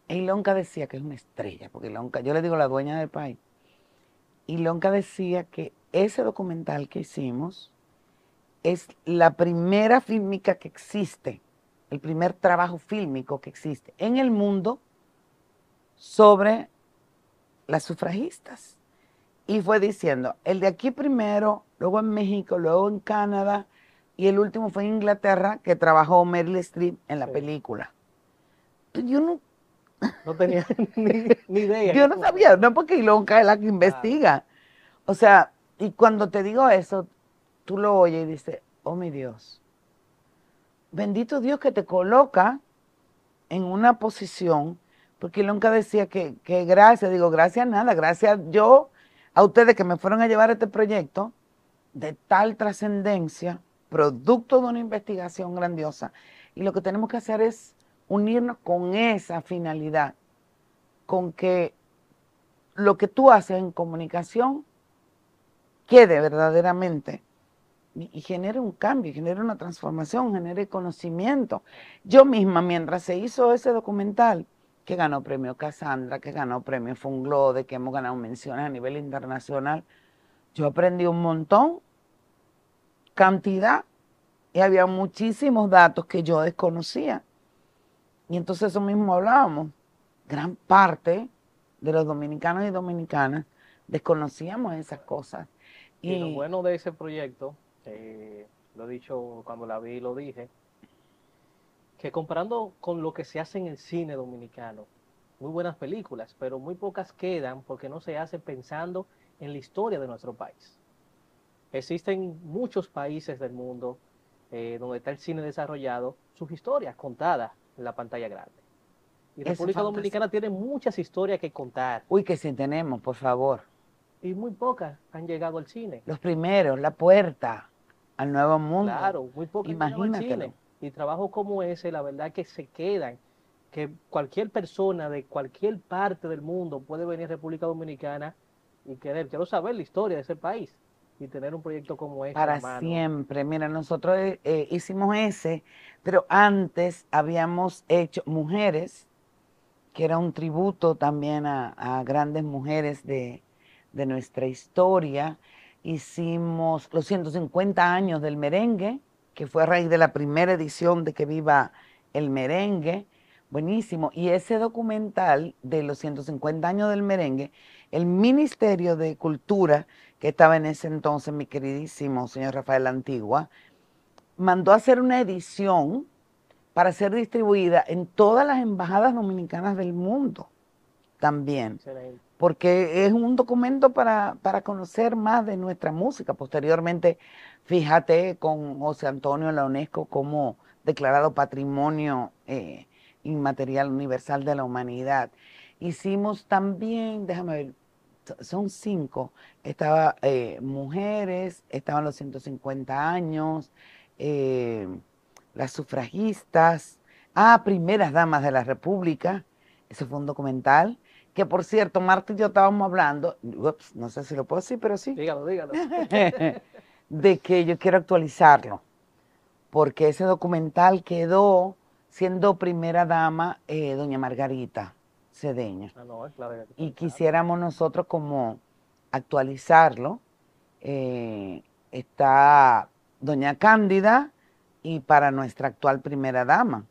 E Ilonca decía que es una estrella, porque Ilonca, yo le digo la dueña del país, y Lonca decía que ese documental que hicimos es la primera fílmica que existe, el primer trabajo fílmico que existe en el mundo sobre las sufragistas. Y fue diciendo, el de aquí primero, luego en México, luego en Canadá, y el último fue en Inglaterra, que trabajó Meryl Streep en la película. Yo no no tenía ni, idea. Yo no sabía, no porque Ilonka es la que investiga. Ah. O sea, y cuando te digo eso, tú lo oyes y dices, oh mi Dios, bendito Dios que te coloca en una posición, porque Ilonka decía que, que gracias, digo, gracias a nada, gracias yo a ustedes que me fueron a llevar este proyecto de tal trascendencia, producto de una investigación grandiosa. Y lo que tenemos que hacer es unirnos con esa finalidad, con que lo que tú haces en comunicación quede verdaderamente y genere un cambio, genere una transformación, genere conocimiento. Yo misma, mientras se hizo ese documental, que ganó premio Cassandra, que ganó premio Funglode, que hemos ganado menciones a nivel internacional, yo aprendí un montón, cantidad, y había muchísimos datos que yo desconocía. Y entonces eso mismo hablábamos. Gran parte de los dominicanos y dominicanas desconocíamos esas cosas. Y, lo bueno de ese proyecto, eh, lo he dicho cuando la vi, y lo dije, que comparando con lo que se hace en el cine dominicano, muy buenas películas, pero muy pocas quedan porque no se hace pensando en la historia de nuestro país. Existen muchos países del mundo eh, donde está el cine desarrollado, sus historias contadas la pantalla grande. Y República Dominicana tiene muchas historias que contar. Uy, que sí tenemos, por favor. Y muy pocas han llegado al cine. Los primeros, la puerta al nuevo mundo. Claro, muy pocas Y trabajos como ese, la verdad que se quedan, que cualquier persona de cualquier parte del mundo puede venir a República Dominicana y querer, quiero saber la historia de ese país y tener un proyecto como este. Para siempre. Mira, nosotros eh, eh, hicimos ese, pero antes habíamos hecho Mujeres, que era un tributo también a, grandes mujeres de, de, nuestra historia. Hicimos los 150 años del merengue, que fue a raíz de la primera edición de Que Viva el Merengue. Buenísimo. Y ese documental de los 150 años del merengue, el Ministerio de Cultura que estaba en ese entonces, mi queridísimo señor Rafael Antigua, mandó a hacer una edición para ser distribuida en todas las embajadas dominicanas del mundo también, porque es un documento para, conocer más de nuestra música. Posteriormente, fíjate con José Antonio la UNESCO como declarado Patrimonio eh, Inmaterial Universal de la Humanidad. Hicimos también, déjame ver, son cinco. Estaba eh, mujeres, estaban los 150 años, eh, las sufragistas, ah, primeras damas de la República. Ese fue un documental que, por cierto, Marta y yo estábamos hablando, no sé si lo puedo decir, pero sí. Dígalo, dígalo. de que yo quiero actualizarlo, porque ese documental quedó siendo primera dama eh, doña Margarita. Ah, y quisiéramos nosotros como actualizarlo. Eh, está doña Cándida y para nuestra actual primera dama.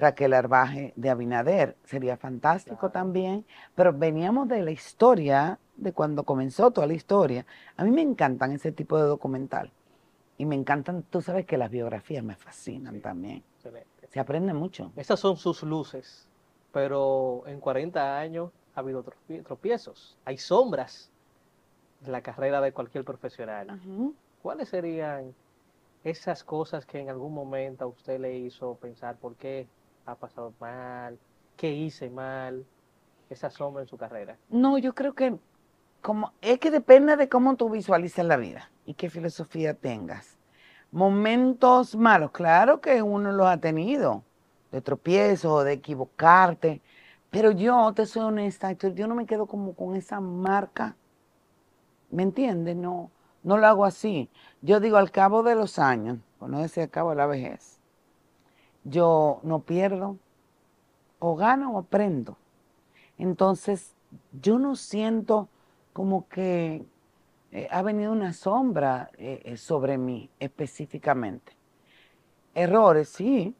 Raquel Arbaje de Abinader. Sería fantástico también, pero veníamos de la historia, de cuando comenzó toda la historia. A mí me encantan ese tipo de documental. Y me encantan, tú sabes que las biografías me fascinan también. Se aprende mucho. Esas son sus luces pero en 40 años ha habido tropiezos, hay sombras en la carrera de cualquier profesional. ¿Cuáles serían esas cosas que en algún momento a usted le hizo pensar por qué ha pasado mal, qué hice mal, esa sombra en su carrera? No, yo creo que como es que depende de cómo tú visualizas la vida y qué filosofía tengas. Momentos malos, claro que uno los ha tenido de o de equivocarte. Pero yo te soy honesta, yo no me quedo como con esa marca. ¿Me entiendes? No, no lo hago así. Yo digo, al cabo de los años, por no decir al cabo de la vejez, yo no pierdo, o gano o aprendo. Entonces, yo no siento como que eh, ha venido una sombra eh, eh, sobre mí específicamente. Errores, sí,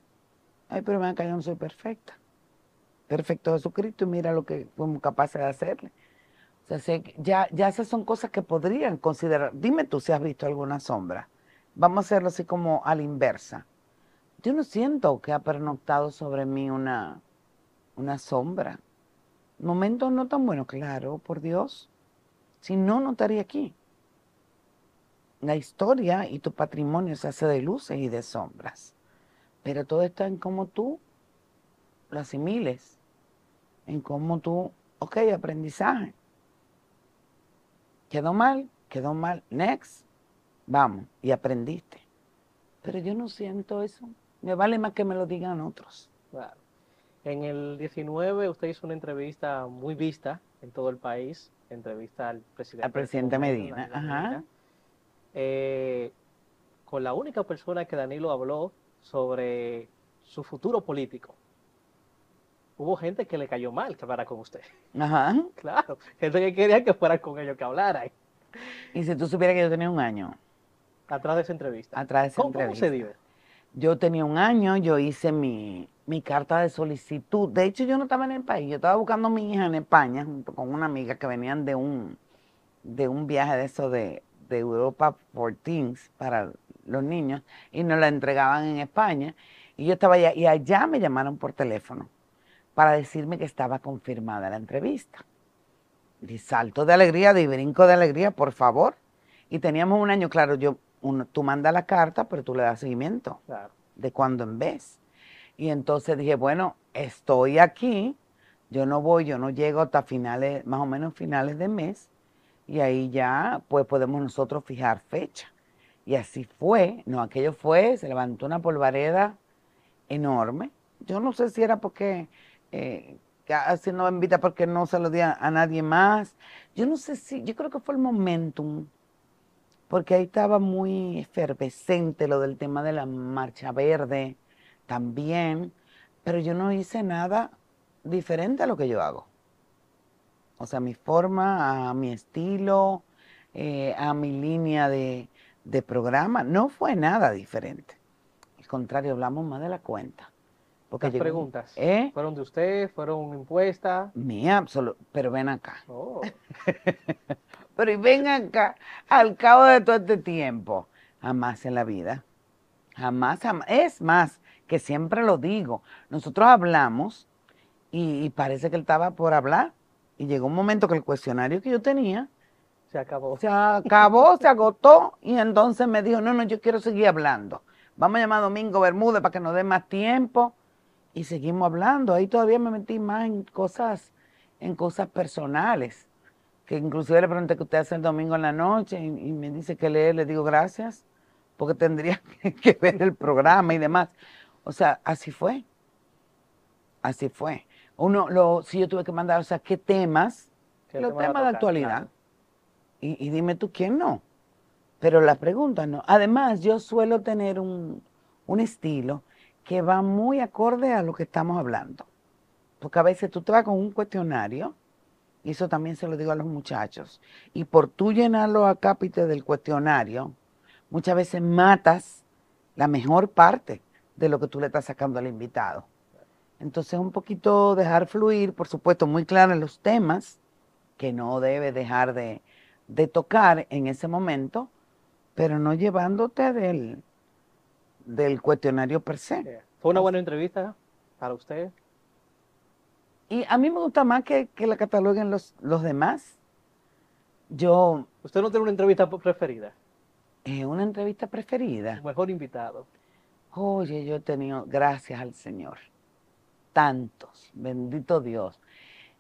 Ay, pero me han yo no soy perfecta. Perfecto Jesucristo y mira lo que fuimos capaces de hacerle. O sea, ya, ya esas son cosas que podrían considerar. Dime tú si has visto alguna sombra. Vamos a hacerlo así como a la inversa. Yo no siento que ha pernoctado sobre mí una, una sombra. Momento no tan bueno, claro, por Dios. Si no, no estaría aquí. La historia y tu patrimonio se hace de luces y de sombras. Pero todo está en cómo tú lo asimiles, en cómo tú, ok, aprendizaje. Quedó mal, quedó mal, next, vamos, y aprendiste. Pero yo no siento eso, me vale más que me lo digan otros. Claro. En el 19 usted hizo una entrevista muy vista en todo el país, entrevista al presidente. Al presidente Medina, Ajá. Eh, con la única persona que Danilo habló sobre su futuro político, hubo gente que le cayó mal que hablara con usted. Ajá. Claro, gente que quería que fuera con ellos que hablara. Y si tú supieras que yo tenía un año. Atrás de esa entrevista. Atrás de esa entrevista. ¿Cómo se vive? Yo tenía un año, yo hice mi, mi carta de solicitud. De hecho, yo no estaba en el país, yo estaba buscando a mi hija en España junto con una amiga que venían de un, de un viaje de eso de, de Europa por Teams, para los niños, y nos la entregaban en España. Y yo estaba allá, y allá me llamaron por teléfono para decirme que estaba confirmada la entrevista. Y salto de alegría, de brinco de alegría, por favor. Y teníamos un año, claro, yo, tú mandas la carta, pero tú le das seguimiento. De cuando en vez. Y entonces dije, bueno, estoy aquí, yo no voy, yo no llego hasta finales, más o menos finales de mes, y ahí ya pues podemos nosotros fijar fecha. Y así fue, no, aquello fue, se levantó una polvareda enorme. Yo no sé si era porque eh, casi no me invita porque no se lo di a, nadie más. Yo no sé si, yo creo que fue el momentum, porque ahí estaba muy efervescente lo del tema de la marcha verde también, pero yo no hice nada diferente a lo que yo hago. O sea, mi forma, a mi estilo, eh, a mi línea de, de programa, no fue nada diferente. Al contrario, hablamos más de la cuenta. Porque Las preguntas ¿Eh? fueron de usted, fueron impuestas. Mía, Pero ven acá. Oh. pero y ven acá, al cabo de todo este tiempo, jamás en la vida, jamás, Es más, que siempre lo digo, nosotros hablamos y parece que él estaba por hablar. Y llegó un momento que el cuestionario que yo tenía se acabó. Se acabó, se agotó y entonces me dijo, no, no, yo quiero seguir hablando. Vamos a llamar a Domingo Bermúdez para que nos dé más tiempo y seguimos hablando. Ahí todavía me metí más en cosas, en cosas personales, que inclusive le pregunté que usted hace el domingo en la noche y, me dice que lee, le digo gracias, porque tendría que, ver el programa y demás. O sea, así fue. Así fue. Uno, lo, si yo tuve que mandar, o sea, ¿qué temas? los temas de actualidad. Y, dime tú quién no. Pero la pregunta no. Además, yo suelo tener un, estilo que va muy acorde a lo que estamos hablando. Porque a veces tú te con un cuestionario, y eso también se lo digo a los muchachos, y por tú llenarlo a cápite del cuestionario, muchas veces matas la mejor parte de lo que tú le estás sacando al invitado. Entonces, un poquito dejar fluir, por supuesto, muy claros los temas, que no debe dejar de, de tocar en ese momento, pero no llevándote del, del cuestionario per se. ¿Fue una buena entrevista para usted? Y a mí me gusta más que, la cataloguen los, los demás. Yo... ¿Usted no tiene una entrevista preferida? Eh, una entrevista preferida. mejor invitado. Oye, yo he tenido, gracias al Señor, tantos, bendito Dios.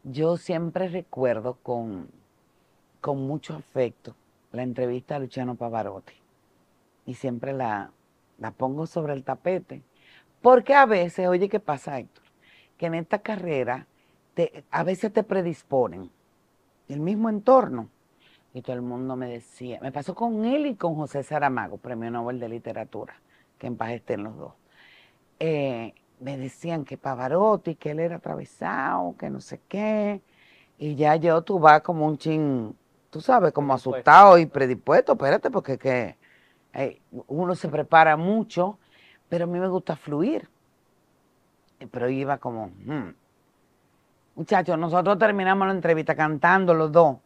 Yo siempre recuerdo con, con mucho afecto la entrevista a Luciano Pavarotti y siempre la, la pongo sobre el tapete. Porque a veces, oye, ¿qué pasa, Héctor? Que en esta carrera te, a veces te predisponen el mismo entorno. Y todo el mundo me decía, me pasó con él y con José Saramago, premio Nobel de Literatura, que en paz estén los dos. Eh, me decían que Pavarotti, que él era atravesado, que no sé qué. Y ya yo, tú vas como un chin tú sabes, como asustado y predispuesto, espérate, porque que, eh, uno se prepara mucho, pero a mí me gusta fluir. Eh, pero iba como, hmm". muchachos, nosotros terminamos la entrevista cantando los dos.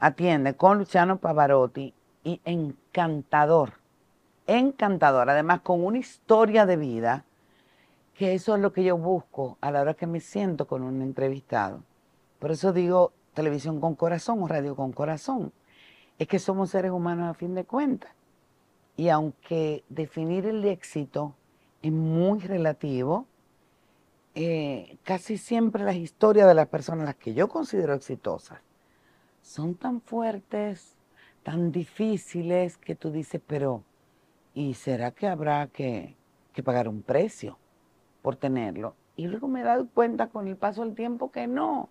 Atiende con Luciano Pavarotti y encantador, encantador, además con una historia de vida, que eso es lo que yo busco a la hora que me siento con un entrevistado. Por eso digo, televisión con corazón o radio con corazón. Es que somos seres humanos a fin de cuentas. Y aunque definir el éxito es muy relativo, eh, casi siempre las historias de las personas las que yo considero exitosas son tan fuertes, tan difíciles, que tú dices, pero ¿y será que habrá que, que pagar un precio por tenerlo? Y luego me he dado cuenta con el paso del tiempo que no,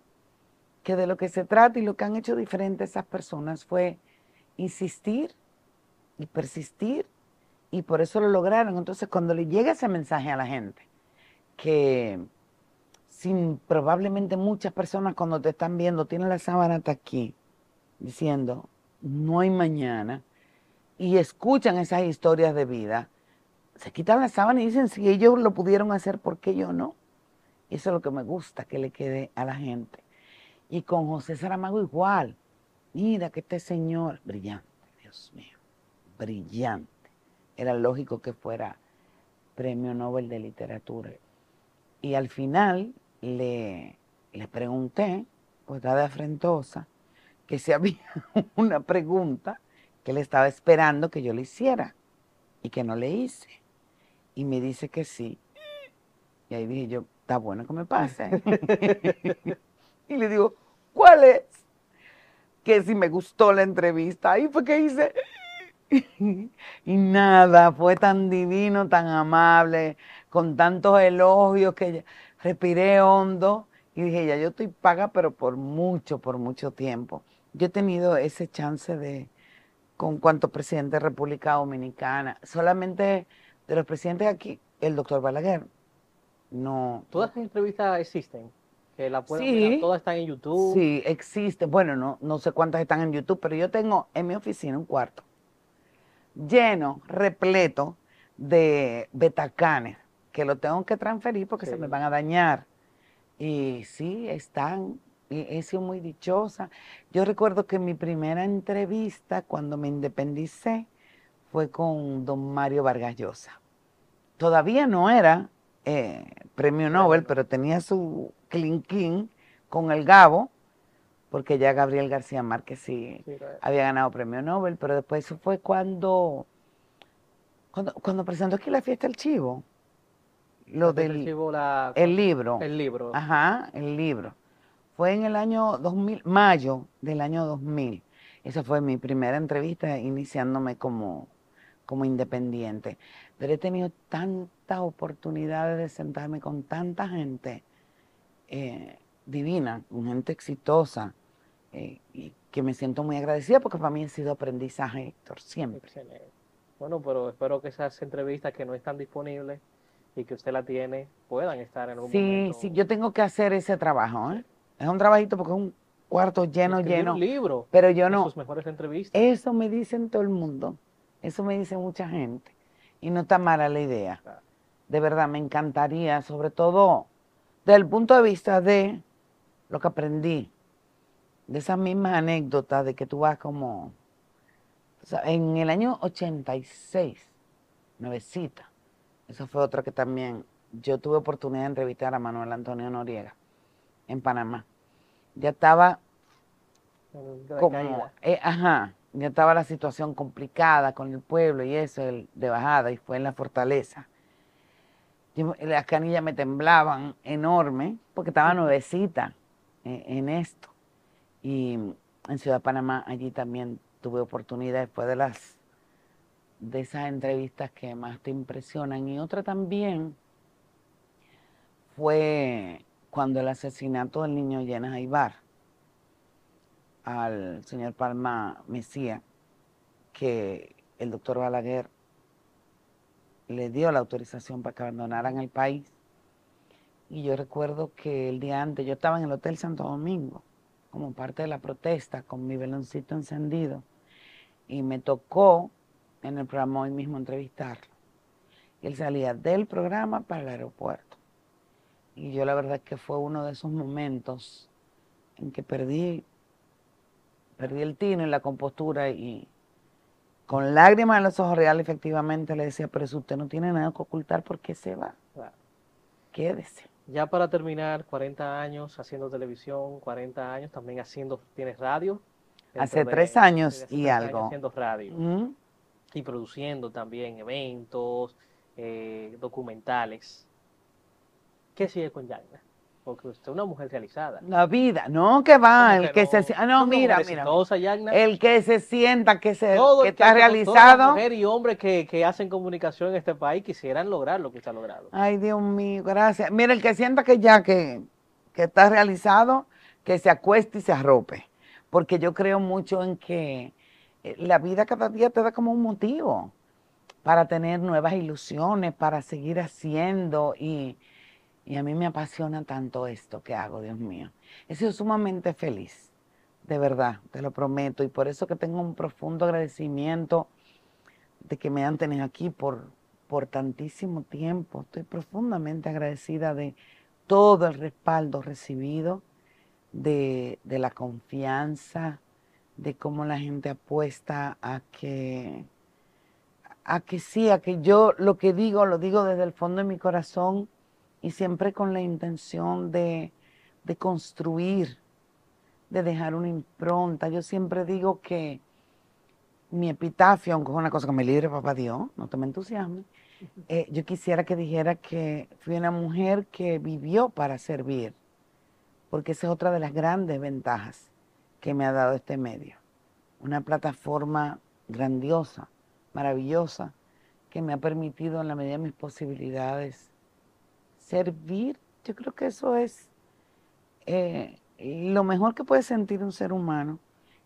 que de lo que se trata y lo que han hecho diferente esas personas fue insistir y persistir y por eso lo lograron. Entonces, cuando le llega ese mensaje a la gente, que sin probablemente muchas personas cuando te están viendo tienen la sábana hasta aquí, diciendo, no hay mañana, y escuchan esas historias de vida, se quitan la sábana y dicen, si ellos lo pudieron hacer, ¿por qué yo no? eso es lo que me gusta que le quede a la gente. Y con José Saramago igual. Mira que este señor, brillante, Dios mío, brillante. Era lógico que fuera premio Nobel de literatura. Y al final le, le pregunté, pues de afrentosa, que si había una pregunta que él estaba esperando que yo le hiciera y que no le hice. Y me dice que sí. Y ahí dije yo, está bueno que me pase. Y le digo, ¿cuál es? Que si me gustó la entrevista. Ahí fue que hice. y nada, fue tan divino, tan amable, con tantos elogios que respiré hondo y dije, ya yo estoy paga, pero por mucho, por mucho tiempo. Yo he tenido ese chance de, con cuanto presidente de República Dominicana, solamente de los presidentes aquí, el doctor Balaguer. No. ¿Todas las entrevistas existen? que la pueden sí, todas están en YouTube. Sí, existe. Bueno, no, no sé cuántas están en YouTube, pero yo tengo en mi oficina un cuarto lleno, repleto de betacanes que lo tengo que transferir porque se me van a dañar. Y sí, están, he sido muy dichosa. Yo recuerdo que mi primera entrevista cuando me independicé fue con don Mario Vargas Llosa. Todavía no era eh, premio Nobel, pero tenía su clinkin con el Gabo, porque ya Gabriel García Márquez sí, había ganado premio Nobel, pero después eso fue cuando, cuando, cuando presentó aquí la fiesta del chivo. Lo del el libro. El libro. Ajá, el libro. Fue en el año 2000, mayo del año 2000. Esa fue mi primera entrevista iniciándome como como independiente. Pero he tenido tantas oportunidades de sentarme con tanta gente eh, divina, con gente exitosa, eh, y que me siento muy agradecida porque para mí ha sido aprendizaje, Héctor, siempre. Bueno, pero espero que esas entrevistas que no están disponibles y que usted la tiene puedan estar en algún momento. Sí, yo tengo que hacer ese trabajo. ¿eh? Es un trabajito porque es un cuarto lleno, lleno. Pero yo no. mejores entrevistas. Eso me dicen todo el mundo. Eso me dice mucha gente. Y no está mala la idea. De verdad, me encantaría, sobre todo desde el punto de vista de lo que aprendí, de esas mismas anécdotas de que tú vas como... en el año 86, nuevecita, eso fue otra que también yo tuve oportunidad de entrevistar a Manuel Antonio Noriega en Panamá. Ya estaba como, eh, ajá, ya estaba la situación complicada con el pueblo y eso, el de bajada, y fue en la fortaleza. las canillas me temblaban enorme porque estaba nuevecita e, en, esto. Y en Ciudad Panamá allí también tuve oportunidad después de las de esas entrevistas que más te impresionan. Y otra también fue cuando el asesinato del niño Llenas Aibar al señor Palma Mesía que el doctor Balaguer le dio la autorización para que abandonaran el país. Y yo recuerdo que el día antes yo estaba en el Hotel Santo Domingo como parte de la protesta con mi veloncito encendido y me tocó en el programa hoy mismo entrevistarlo. Él salía del programa para el aeropuerto. Y yo la verdad que fue uno de esos momentos en que perdí perdí el tino y la compostura y con lágrimas en los ojos reales efectivamente le decía, pero si usted no tiene nada que ocultar, ¿por qué se va? Quédese. Ya para terminar, 40 años haciendo televisión, 40 años también haciendo, tienes radio. Hace tres años y algo. haciendo radio. Mm. Y produciendo también eventos, eh, documentales. ¿Qué sigue con Yagna? porque usted es una mujer realizada. La vida, no, que va, el que, se ah, no, mira, mira. El que se sienta que se está realizado. los y hombre que, hacen comunicación en este país quisieran lograr lo que está logrado. Ay, Dios mío, gracias. Mira, el que sienta que ya que, que está realizado, que se acueste y se arrope, porque yo creo mucho en que eh, la vida cada día te da como un motivo para tener nuevas ilusiones, para seguir haciendo y y a mí me apasiona tanto esto que hago, Dios mío. He sido sumamente feliz, de verdad, te lo prometo. Y por eso que tengo un profundo agradecimiento de que me han tenido aquí por, por tantísimo tiempo. Estoy profundamente agradecida de todo el respaldo recibido, de, de la confianza, de cómo la gente apuesta a que, a que sí, a que yo lo que digo, lo digo desde el fondo de mi corazón y siempre con la intención de, de construir, de dejar una impronta. Yo siempre digo que mi epitafio, aunque es una cosa que me libre papá Dios, no te me entusiasmes, eh, yo quisiera que dijera que fui una mujer que vivió para servir, porque esa es otra de las grandes ventajas que me ha dado este medio. Una plataforma grandiosa, maravillosa, que me ha permitido en la medida de mis posibilidades servir, yo creo que eso es eh, lo mejor que puede sentir un ser humano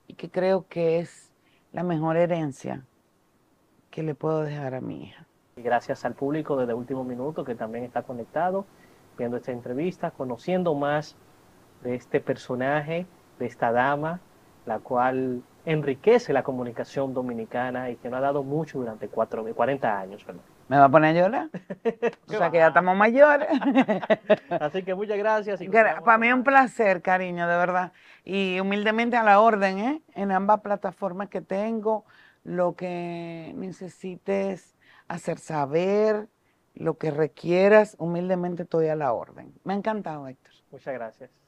y que creo que es la mejor herencia que le puedo dejar a mi hija. Gracias al público desde Último Minuto que también está conectado, viendo esta entrevista, conociendo más de este personaje, de esta dama, la cual enriquece la comunicación dominicana y que no ha dado mucho durante cuatro, 40 años. ¿Me va a poner a llorar? o sea que ya estamos mayores. Así que muchas gracias. Para mí es un placer, cariño, de verdad. Y humildemente a la orden, ¿eh? En ambas plataformas que tengo, lo que necesites hacer saber, lo que requieras, humildemente estoy a la orden. Me ha encantado, Héctor. Muchas gracias.